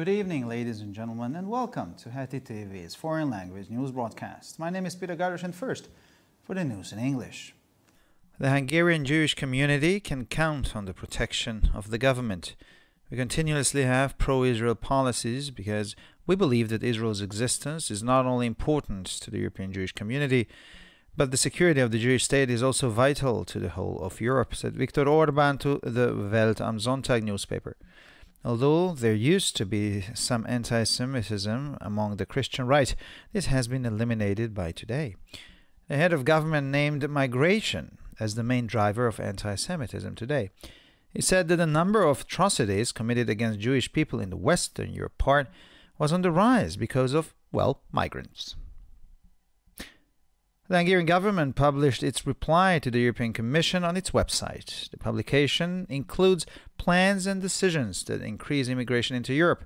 Good evening, ladies and gentlemen, and welcome to Hati TV's foreign language news broadcast. My name is Peter Garish, and first, for the news in English. The Hungarian Jewish community can count on the protection of the government. We continuously have pro Israel policies because we believe that Israel's existence is not only important to the European Jewish community, but the security of the Jewish state is also vital to the whole of Europe, said Viktor Orban to the Welt am Sonntag newspaper. Although there used to be some anti Semitism among the Christian right, this has been eliminated by today. The head of government named migration as the main driver of anti Semitism today. He said that the number of atrocities committed against Jewish people in the Western Europe part was on the rise because of, well, migrants. The Hungarian government published its reply to the European Commission on its website. The publication includes plans and decisions that increase immigration into Europe.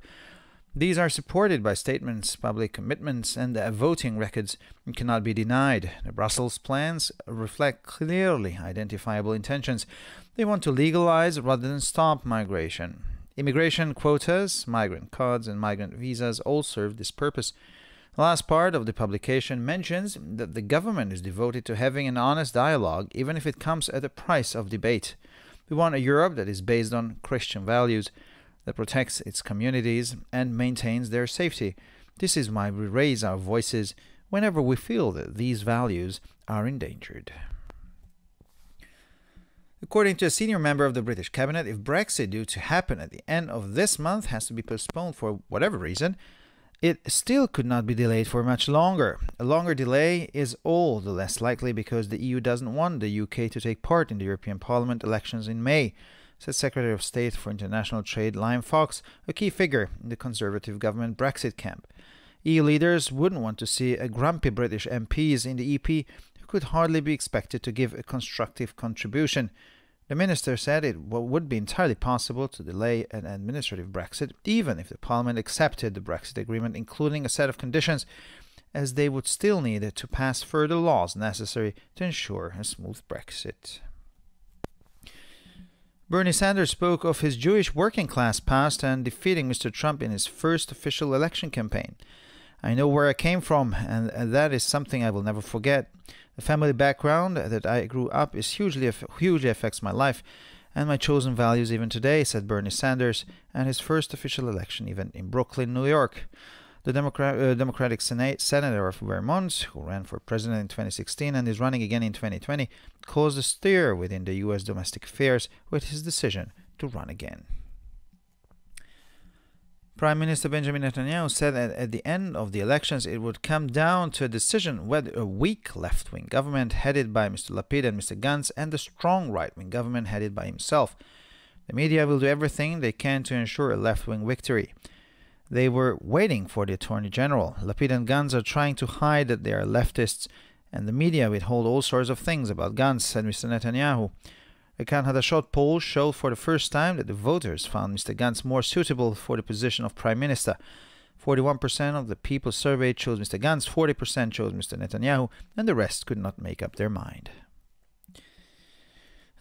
These are supported by statements, public commitments, and voting records and cannot be denied. The Brussels plans reflect clearly identifiable intentions. They want to legalize rather than stop migration. Immigration quotas, migrant cards, and migrant visas all serve this purpose. The last part of the publication mentions that the government is devoted to having an honest dialogue, even if it comes at the price of debate. We want a Europe that is based on Christian values, that protects its communities and maintains their safety. This is why we raise our voices whenever we feel that these values are endangered. According to a senior member of the British cabinet, if Brexit due to happen at the end of this month has to be postponed for whatever reason, it still could not be delayed for much longer. A longer delay is all the less likely because the EU doesn't want the UK to take part in the European Parliament elections in May, said Secretary of State for International Trade Liam Fox, a key figure in the Conservative government Brexit camp. EU leaders wouldn't want to see a grumpy British MPs in the EP who could hardly be expected to give a constructive contribution the minister said it would be entirely possible to delay an administrative Brexit, even if the Parliament accepted the Brexit agreement, including a set of conditions, as they would still need to pass further laws necessary to ensure a smooth Brexit. Bernie Sanders spoke of his Jewish working class past and defeating Mr. Trump in his first official election campaign. I know where I came from, and, and that is something I will never forget. The family background that I grew up is hugely hugely affects my life and my chosen values even today, said Bernie Sanders at his first official election event in Brooklyn, New York. The Democrat, uh, Democratic Senate, senator of Vermont, who ran for president in 2016 and is running again in 2020, caused a stir within the U.S. domestic affairs with his decision to run again. Prime Minister Benjamin Netanyahu said that at the end of the elections, it would come down to a decision whether a weak left wing government headed by Mr. Lapid and Mr. Gantz and a strong right wing government headed by himself. The media will do everything they can to ensure a left wing victory. They were waiting for the Attorney General. Lapid and Gantz are trying to hide that they are leftists, and the media withhold all sorts of things about Gantz, said Mr. Netanyahu. Akan Hadashot poll showed for the first time that the voters found Mr. Gantz more suitable for the position of Prime Minister. 41% of the people surveyed chose Mr. Gantz, 40% chose Mr. Netanyahu, and the rest could not make up their mind.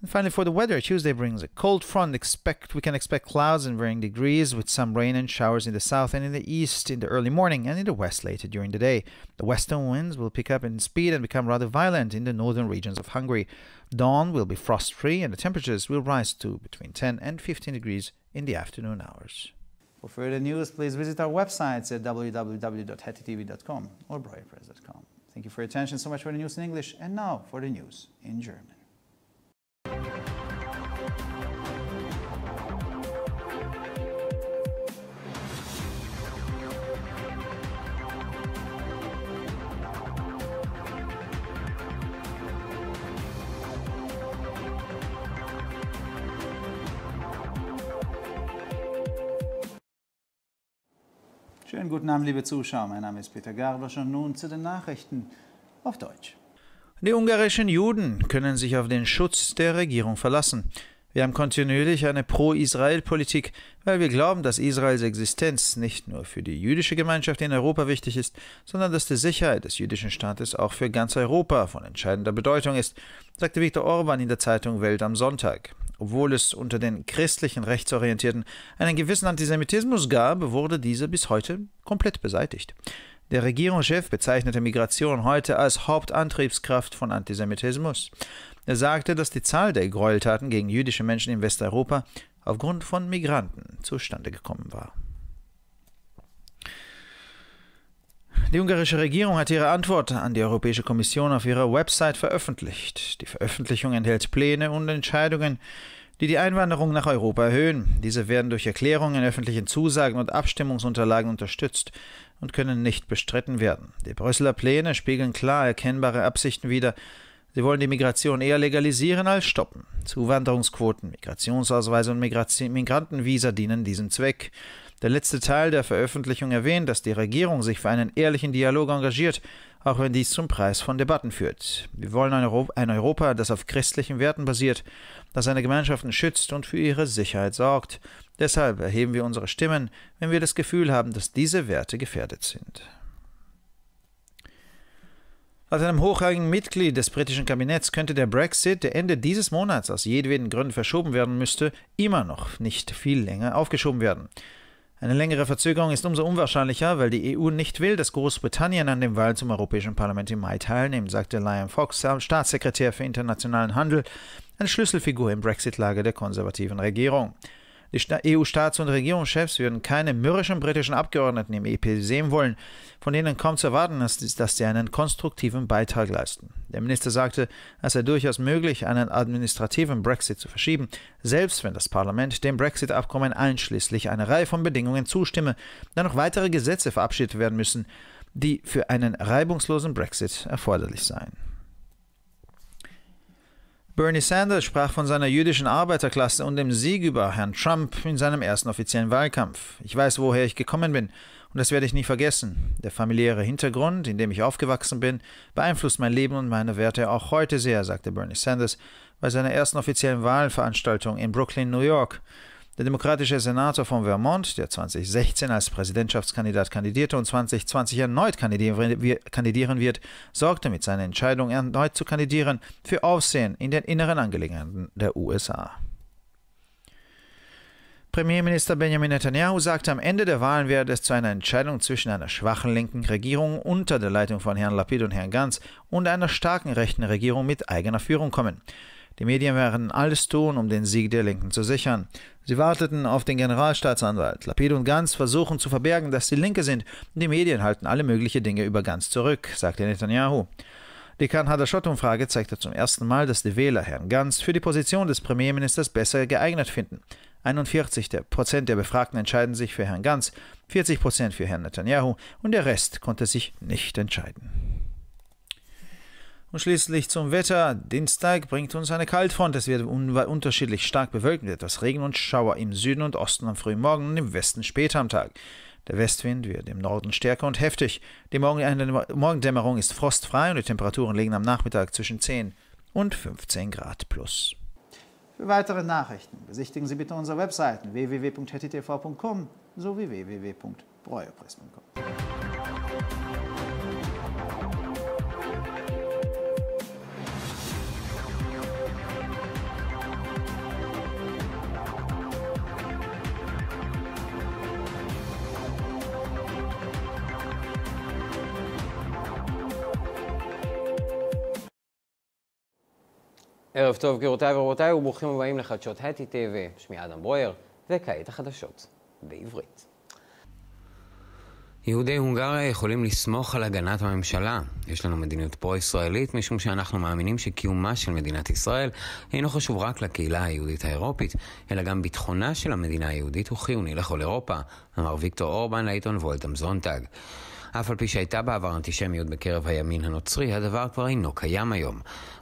And finally, for the weather, Tuesday brings a cold front. Expect we can expect clouds and varying degrees, with some rain and showers in the south and in the east in the early morning, and in the west later during the day. The western winds will pick up in speed and become rather violent in the northern regions of Hungary. Dawn will be frost-free, and the temperatures will rise to between 10 and 15 degrees in the afternoon hours. For further news, please visit our websites at www.hettytv.com or broyerpress.com. Thank you for your attention so much for the news in English, and now for the news in German. guten Abend, liebe Zuschauer. Mein Name ist Peter Garbasch und nun zu den Nachrichten auf Deutsch. Die ungarischen Juden können sich auf den Schutz der Regierung verlassen. Wir haben kontinuierlich eine Pro-Israel-Politik, weil wir glauben, dass Israels Existenz nicht nur für die jüdische Gemeinschaft in Europa wichtig ist, sondern dass die Sicherheit des jüdischen Staates auch für ganz Europa von entscheidender Bedeutung ist, sagte Viktor Orban in der Zeitung Welt am Sonntag. Obwohl es unter den christlichen Rechtsorientierten einen gewissen Antisemitismus gab, wurde dieser bis heute komplett beseitigt. Der Regierungschef bezeichnete Migration heute als Hauptantriebskraft von Antisemitismus. Er sagte, dass die Zahl der Gräueltaten gegen jüdische Menschen in Westeuropa aufgrund von Migranten zustande gekommen war. Die ungarische Regierung hat ihre Antwort an die Europäische Kommission auf ihrer Website veröffentlicht. Die Veröffentlichung enthält Pläne und Entscheidungen, die die Einwanderung nach Europa erhöhen. Diese werden durch Erklärungen, öffentlichen Zusagen und Abstimmungsunterlagen unterstützt und können nicht bestritten werden. Die Brüsseler Pläne spiegeln klar erkennbare Absichten wider. Sie wollen die Migration eher legalisieren als stoppen. Zuwanderungsquoten, Migrationsausweise und Migrantenvisa dienen diesem Zweck. Der letzte Teil der Veröffentlichung erwähnt, dass die Regierung sich für einen ehrlichen Dialog engagiert, auch wenn dies zum Preis von Debatten führt. Wir wollen ein, Euro ein Europa, das auf christlichen Werten basiert, das seine Gemeinschaften schützt und für ihre Sicherheit sorgt. Deshalb erheben wir unsere Stimmen, wenn wir das Gefühl haben, dass diese Werte gefährdet sind. Als einem hochrangigen Mitglied des britischen Kabinetts könnte der Brexit, der Ende dieses Monats aus jedweden Gründen verschoben werden müsste, immer noch nicht viel länger aufgeschoben werden. Eine längere Verzögerung ist umso unwahrscheinlicher, weil die EU nicht will, dass Großbritannien an dem Wahl zum Europäischen Parlament im Mai teilnimmt, sagte Liam Fox, Staatssekretär für internationalen Handel, eine Schlüsselfigur im Brexit-Lager der konservativen Regierung. Die EU-Staats- und Regierungschefs würden keine mürrischen britischen Abgeordneten im EP sehen wollen, von denen kaum zu erwarten ist, dass sie einen konstruktiven Beitrag leisten. Der Minister sagte, es sei durchaus möglich, einen administrativen Brexit zu verschieben, selbst wenn das Parlament dem Brexit-Abkommen einschließlich einer Reihe von Bedingungen zustimme, da noch weitere Gesetze verabschiedet werden müssen, die für einen reibungslosen Brexit erforderlich seien. Bernie Sanders sprach von seiner jüdischen Arbeiterklasse und dem Sieg über Herrn Trump in seinem ersten offiziellen Wahlkampf. Ich weiß, woher ich gekommen bin, und das werde ich nie vergessen. Der familiäre Hintergrund, in dem ich aufgewachsen bin, beeinflusst mein Leben und meine Werte auch heute sehr, sagte Bernie Sanders bei seiner ersten offiziellen Wahlveranstaltung in Brooklyn, New York. Der demokratische Senator von Vermont, der 2016 als Präsidentschaftskandidat kandidierte und 2020 erneut kandidieren wird, sorgte mit seiner Entscheidung, erneut zu kandidieren, für Aufsehen in den inneren Angelegenheiten der USA. Premierminister Benjamin Netanyahu sagte, am Ende der Wahlen werde es zu einer Entscheidung zwischen einer schwachen linken Regierung unter der Leitung von Herrn Lapid und Herrn Ganz und einer starken rechten Regierung mit eigener Führung kommen. Die Medien werden alles tun, um den Sieg der Linken zu sichern. Sie warteten auf den Generalstaatsanwalt. Lapid und Ganz versuchen zu verbergen, dass sie Linke sind. Die Medien halten alle möglichen Dinge über Ganz zurück, sagte Netanyahu. Die schott umfrage zeigte zum ersten Mal, dass die Wähler Herrn Ganz für die Position des Premierministers besser geeignet finden. 41 Prozent der Befragten entscheiden sich für Herrn Ganz, 40 Prozent für Herrn Netanyahu und der Rest konnte sich nicht entscheiden. Und schließlich zum Wetter. Dienstag bringt uns eine Kaltfront. Es wird unterschiedlich stark bewölkt mit etwas Regen und Schauer im Süden und Osten am frühen Morgen und im Westen später am Tag. Der Westwind wird im Norden stärker und heftig. Die Morgendämmerung ist frostfrei und die Temperaturen liegen am Nachmittag zwischen 10 und 15 Grad plus. Für weitere Nachrichten besichtigen Sie bitte unsere Webseiten www.htv.com sowie www.breuerpress.com. ערב טוב גבירותיי ורבותיי וברוכים הבאים לחדשות הטי טיווי, שמי אדם ברויר, וכעת החדשות בעברית. יהודי הונגריה יכולים לסמוך על הגנת הממשלה. יש לנו מדיניות פרו-ישראלית משום שאנחנו מאמינים שקיומה של מדינת ישראל אינו חשוב רק לקהילה היהודית האירופית, אלא גם ביטחונה של המדינה היהודית הוא חיוני לכל אירופה, אמר ויקטור אורבן לעיתון וולטם זונטג. אף על פי שהייתה בעבר אנטישמיות בקרב הימין הנוצרי, הדבר כבר אינו קיים היום.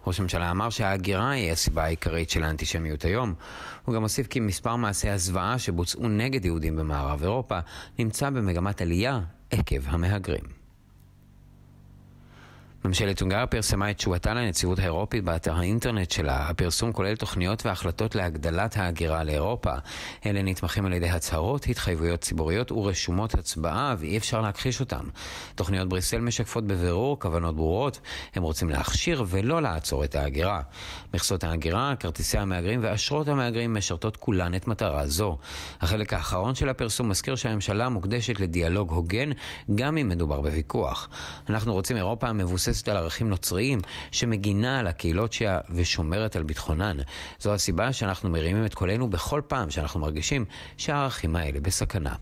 ראש הממשלה אמר שההגירה היא הסיבה העיקרית של האנטישמיות היום. הוא גם הוסיף כי מספר מעשי הזוועה שבוצעו נגד יהודים במערב אירופה נמצא במגמת עלייה עקב המהגרים. ממשלת הונגריה פרסמה את תשובתה לנציבות האירופית באתר האינטרנט שלה. הפרסום כולל תוכניות והחלטות להגדלת ההגירה לאירופה. אלה נתמכים על ידי הצהרות, התחייבויות ציבוריות ורשומות הצבעה, ואי אפשר להכחיש אותן. תוכניות בריסל משקפות בבירור כוונות ברורות, הם רוצים להכשיר ולא לעצור את ההגירה. מכסות ההגירה, כרטיסי המהגרים ואשרות המהגרים משרתות כולן את מטרה זו. החלק האחרון של הפרסום מזכיר שהממשלה מוקדשת לדיאלוג הוגן, גם אם מדובר בוויכוח. אנחנו רוצים אירופה המבוס... המבוססת על ערכים נוצריים, שמגינה על הקהילות שלה ושומרת על ביטחונן. זו הסיבה שאנחנו מרימים את קולנו בכל פעם שאנחנו מרגישים שהערכים האלה בסכנה.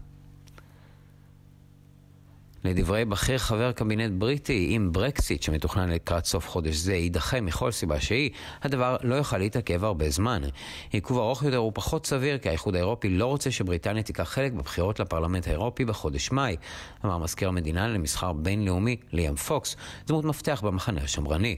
לדברי בכיר חבר קבינט בריטי, אם ברקסיט שמתוכנן לקראת סוף חודש זה יידחה מכל סיבה שהיא, הדבר לא יוכל להתעכב הרבה זמן. עיכוב ארוך יותר הוא פחות סביר כי האיחוד האירופי לא רוצה שבריטניה תיקח חלק בבחירות לפרלמנט האירופי בחודש מאי, אמר מזכיר המדינה למסחר בינלאומי ליאם פוקס, דמות מפתח במחנה השמרני.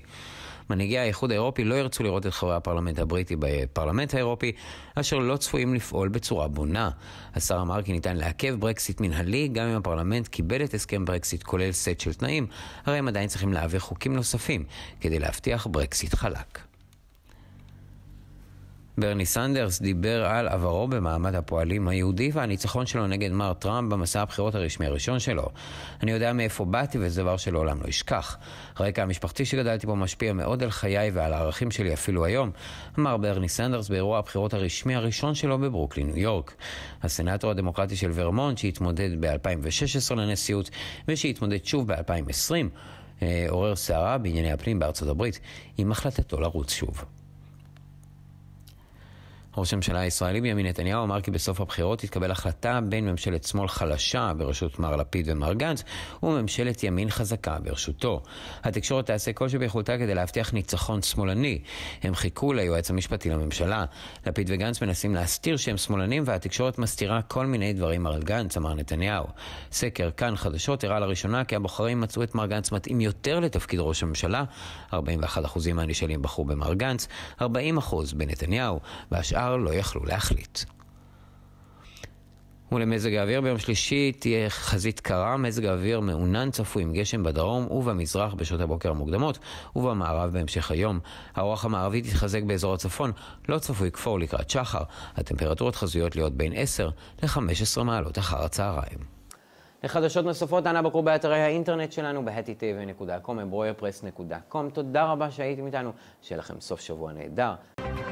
מנהיגי האיחוד האירופי לא ירצו לראות את חברי הפרלמנט הבריטי בפרלמנט האירופי, אשר לא צפויים לפעול בצורה בונה. השר אמר כי ניתן לעכב ברקסיט מנהלי גם אם הפרלמנט קיבל את הסכם ברקסיט כולל סט של תנאים, הרי הם עדיין צריכים להעביר חוקים נוספים כדי להבטיח ברקסיט חלק. ברני סנדרס דיבר על עברו במעמד הפועלים היהודי והניצחון שלו נגד מר טראמפ במסע הבחירות הרשמי הראשון שלו. אני יודע מאיפה באתי וזה דבר שלעולם לא אשכח. הרקע המשפחתי שגדלתי בו משפיע מאוד על חיי ועל הערכים שלי אפילו היום, אמר ברני סנדרס באירוע הבחירות הרשמי הראשון שלו בברוקלין, ניו יורק. הסנאטור הדמוקרטי של ורמונט שהתמודד ב-2016 לנשיאות ושהתמודד שוב ב-2020 אה, עורר סערה בענייני הפנים בארצות הברית עם החלטתו לרוץ שוב. ראש הממשלה הישראלי בנימין נתניהו אמר כי בסוף הבחירות תתקבל החלטה בין ממשלת שמאל חלשה בראשות מר לפיד ומר גנץ וממשלת ימין חזקה ברשותו. התקשורת תעשה כל שביכולתה כדי להבטיח ניצחון שמאלני. הם חיכו ליועץ המשפטי לממשלה. לפיד וגנץ מנסים להסתיר שהם שמאלנים והתקשורת מסתירה כל מיני דברים על גנץ, אמר נתניהו. סקר כאן חדשות הראה לראשונה כי הבוחרים מצאו את מר גנץ מתאים יותר לתפקיד ראש הממשלה. 41% מהנשאלים בחרו במר גנץ, 40% בנתניהו, והשאר השאר לא יכלו להחליט. ולמזג האוויר ביום שלישי תהיה חזית קרה, מזג האוויר מעונן צפוי עם גשם בדרום ובמזרח בשעות הבוקר המוקדמות ובמערב בהמשך היום. הרוח המערבי תתחזק באזור הצפון, לא צפוי כפור לקראת שחר. הטמפרטורות חזויות להיות בין 10 ל-15 מעלות אחר הצהריים. לחדשות נוספות, אנא בקרו באתרי האינטרנט שלנו ב-hattv.com, embroyerpress.com. תודה רבה שהייתם איתנו, שיהיה לכם סוף שבוע נהדר.